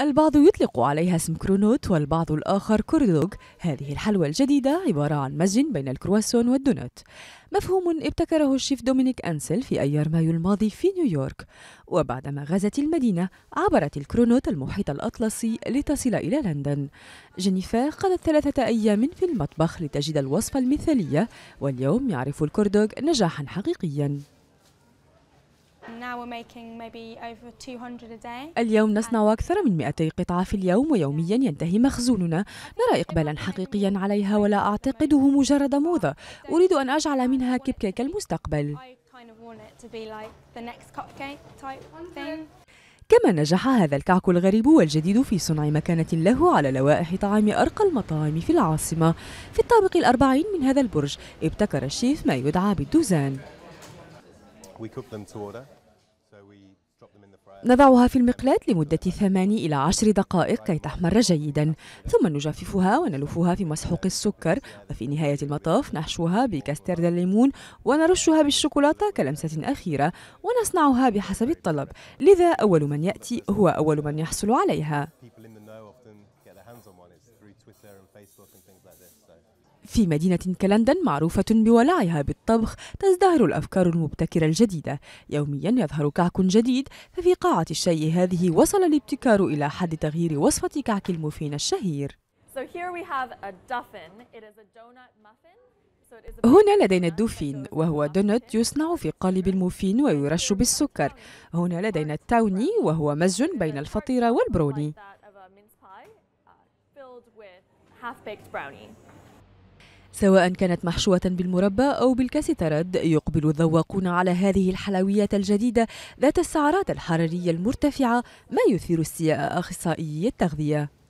البعض يطلق عليها اسم كرونوت والبعض الآخر كوردوغ هذه الحلوى الجديدة عبارة عن مزج بين الكرواسون والدونوت مفهوم ابتكره الشيف دومينيك أنسل في أيار مايو الماضي في نيويورك وبعدما غزت المدينة عبرت الكرونوت المحيط الأطلسي لتصل إلى لندن جينيفر قضت ثلاثة أيام في المطبخ لتجد الوصفة المثالية واليوم يعرف الكوردوغ نجاحا حقيقيا اليوم نصنع أكثر من 200 قطعة في اليوم ويوميا ينتهي مخزوننا نرى إقبالا حقيقيا عليها ولا أعتقده مجرد موضة أريد أن أجعل منها كيك المستقبل كما نجح هذا الكعك الغريب والجديد في صنع مكانة له على لوائح طعام أرقى المطاعم في العاصمة في الطابق الأربعين من هذا البرج ابتكر الشيف ما يدعى بالدوزان نضعها في المقلاة لمدة 8 إلى 10 دقائق كي تحمر جيدا ثم نجففها ونلفها في مسحوق السكر وفي نهاية المطاف نحشوها بكاسترد الليمون ونرشها بالشوكولاتة كلمسة أخيرة ونصنعها بحسب الطلب لذا أول من يأتي هو أول من يحصل عليها في مدينة كلندن معروفة بولعها بالطبخ تزدهر الأفكار المبتكرة الجديدة يوميا يظهر كعك جديد ففي قاعة الشاي هذه وصل الابتكار إلى حد تغيير وصفة كعك المفين الشهير هنا لدينا الدوفين وهو دونت يصنع في قالب المفين ويرش بالسكر هنا لدينا التاوني وهو مزج بين الفطيرة والبروني سواء كانت محشوة بالمربى أو بالكاسيترد يقبل الذواقون على هذه الحلويات الجديدة ذات السعرات الحرارية المرتفعة ما يثير استياء أخصائيي التغذية